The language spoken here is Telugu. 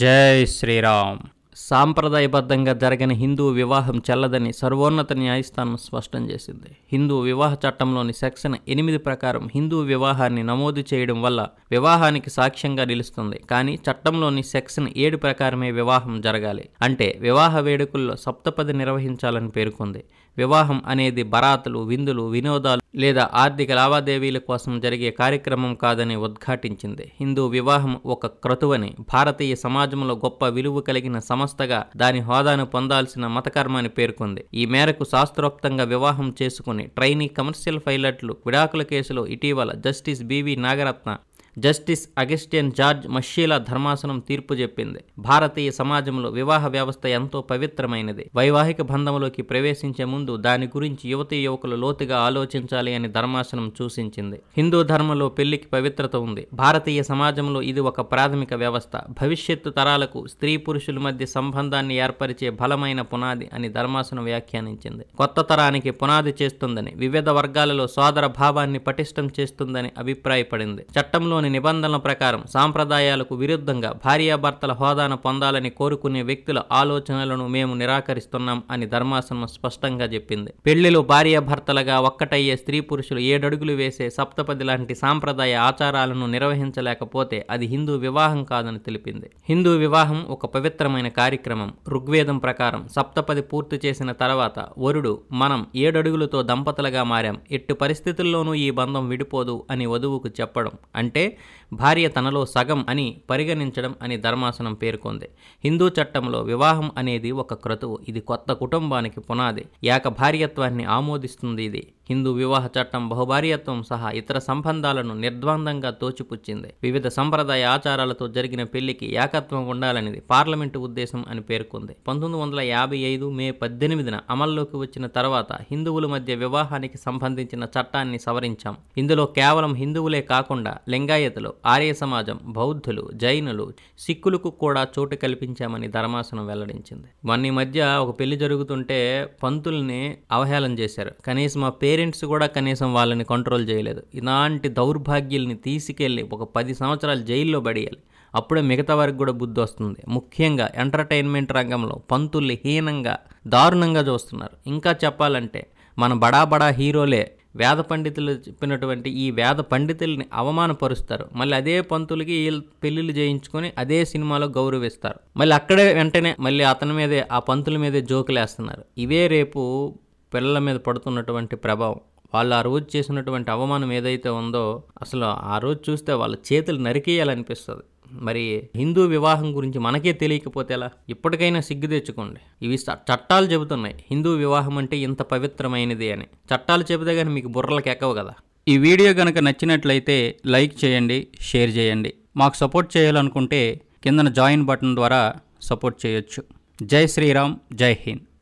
जय श्री राम సాంప్రదాయబద్ధంగా జరిగిన హిందూ వివాహం చెల్లదని సర్వోన్నత న్యాయస్థానం స్పష్టం చేసింది హిందూ వివాహ చట్టంలోని సెక్షన్ ఎనిమిది ప్రకారం హిందూ వివాహాన్ని నమోదు చేయడం వల్ల వివాహానికి సాక్ష్యంగా నిలుస్తుంది కానీ చట్టంలోని సెక్షన్ ఏడు ప్రకారమే వివాహం జరగాలి అంటే వివాహ వేడుకల్లో సప్తపది నిర్వహించాలని పేర్కొంది వివాహం అనేది బరాతులు విందులు వినోదాలు లేదా ఆర్థిక లావాదేవీల కోసం జరిగే కార్యక్రమం కాదని ఉద్ఘాటించింది హిందూ వివాహం ఒక క్రతువని భారతీయ సమాజంలో గొప్ప విలువ కలిగిన సమ సంస్థగా దాని హోదాను పొందాల్సిన మతకర్మని పేర్కొంది ఈ మేరకు శాస్త్రోక్తంగా వివాహం చేసుకుని ట్రైనీ కమర్షియల్ పైలట్లు విడాకుల కేసులో ఇటీవల justice B V Nagarathna justice Augustine George మషీలా ధర్మాసనం తీర్పు చెప్పింది భారతీయ సమాజంలో వివాహ వ్యవస్థ ఎంతో పవిత్రమైనది వైవాహిక బంధంలోకి ప్రవేశించే ముందు దాని గురించి యువతీ యువకులు లోతుగా ఆలోచించాలి అని ధర్మాసనం సూచించింది హిందూ ధర్మంలో పెళ్లికి పవిత్రత ఉంది భారతీయ సమాజంలో ఇది ఒక ప్రాథమిక వ్యవస్థ భవిష్యత్తు తరాలకు స్త్రీ పురుషుల మధ్య సంబంధాన్ని ఏర్పరిచే బలమైన పునాది అని ధర్మాసనం వ్యాఖ్యానించింది కొత్త తరానికి పునాది చేస్తుందని వివిధ వర్గాలలో సోదర భావాన్ని పటిష్టం చేస్తుందని అభిప్రాయపడింది చట్టంలో చట్టంలోని నిబంధనల ప్రకారం సాంప్రదాయాలకు విరుద్ధంగా భార్యాభర్తల హోదాను పొందాలని కోరుకునే వ్యక్తుల ఆలోచనలను మేము నిరాకరిస్తున్నాం అని ధర్మాసనం స్పష్టంగా చెప్పింది పెళ్లిలు భార్యాభర్తలుగా ఒక్కటయ్యే స్త్రీ పురుషులు ఏడడుగులు వేసే సప్తపది లాంటి సాంప్రదాయ ఆచారాలను నిర్వహించలేకపోతే అది హిందూ వివాహం కాదని తెలిపింది హిందూ వివాహం ఒక పవిత్రమైన కార్యక్రమం ఋగ్వేదం ప్రకారం సప్తపది పూర్తి చేసిన తర్వాత వరుడు మనం ఏడడుగులతో దంపతులుగా మారాం ఎట్టు పరిస్థితుల్లోనూ ఈ బంధం విడిపోదు అని వధువుకు చెప్పడం అంటే భార్య తనలో సగం అని పరిగణించడం అని ధర్మాసనం పేర్కొంది హిందూ చట్టంలో వివాహం అనేది ఒక క్రతువు ఇది కొత్త కుటుంబానికి పునాది ఏక భార్యత్వాన్ని ఆమోదిస్తుంది ఇది హిందూ వివాహ చట్టం బహుభార్యత్వం సహా ఇతర సంబంధాలను నిర్ద్వందంగా తోచిపుచ్చింది వివిధ సంప్రదాయ ఆచారాలతో జరిగిన పెళ్లికి ఏకత్వం ఉండాలనేది పార్లమెంటు ఉద్దేశం అని పేర్కొంది పంతొమ్మిది వందల యాభై ఐదు మే పద్దెనిమిదిన అమల్లోకి వచ్చిన తర్వాత హిందువుల మధ్య వివాహానికి సంబంధించిన చట్టాన్ని సవరించాం ఇందులో కేవలం హిందువులే కాకుండా లింగాయతులు ఆర్య సమాజం బౌద్ధులు జైనులు సిక్కులకు కూడా చోటు కల్పించామని ధర్మాసనం వెల్లడించింది మొన్న మధ్య ఒక పెళ్లి జరుగుతుంటే పంతుల్ని అవహేళన చేశారు కనీసం ఆ పేరు పేరెంట్స్ కూడా కనీసం వాళ్ళని కంట్రోల్ చేయలేదు ఇలాంటి దౌర్భాగ్యుల్ని తీసుకెళ్ళి ఒక పది సంవత్సరాలు జైల్లో పడేయాలి అప్పుడే మిగతా వారికి కూడా బుద్ధి వస్తుంది ముఖ్యంగా ఎంటర్టైన్మెంట్ రంగంలో పంతుల్ని హీనంగా దారుణంగా చూస్తున్నారు ఇంకా చెప్పాలంటే మన బడా బడా హీరోలే వేద పండితులు చెప్పినటువంటి ఈ వేద పండితుల్ని అవమానపరుస్తారు మళ్ళీ అదే పంతులకి పెళ్ళిళ్ళు చేయించుకొని అదే సినిమాలో గౌరవిస్తారు మళ్ళీ అక్కడే వెంటనే మళ్ళీ అతని మీదే ఆ పంతుల మీదే జోకులు వేస్తున్నారు ఇవే రేపు పిల్లల మీద పడుతున్నటువంటి ప్రభావం వాళ్ళు ఆ రోజు చేసినటువంటి అవమానం ఏదైతే ఉందో అసలు ఆ రోజు చూస్తే వాళ్ళ చేతులు నరికేయాలనిపిస్తుంది మరి హిందూ వివాహం గురించి మనకే తెలియకపోతే ఎలా ఇప్పటికైనా సిగ్గు తెచ్చుకోండి ఇవి చట్టాలు చెబుతున్నాయి హిందూ వివాహం అంటే ఇంత పవిత్రమైనది అని చట్టాలు చెబితే కానీ మీకు బుర్రలకు ఎక్కవు కదా ఈ వీడియో కనుక నచ్చినట్లయితే లైక్ చేయండి షేర్ చేయండి మాకు సపోర్ట్ చేయాలనుకుంటే కిందన జాయిన్ బటన్ ద్వారా సపోర్ట్ చేయొచ్చు జై శ్రీరామ్ జై హింద్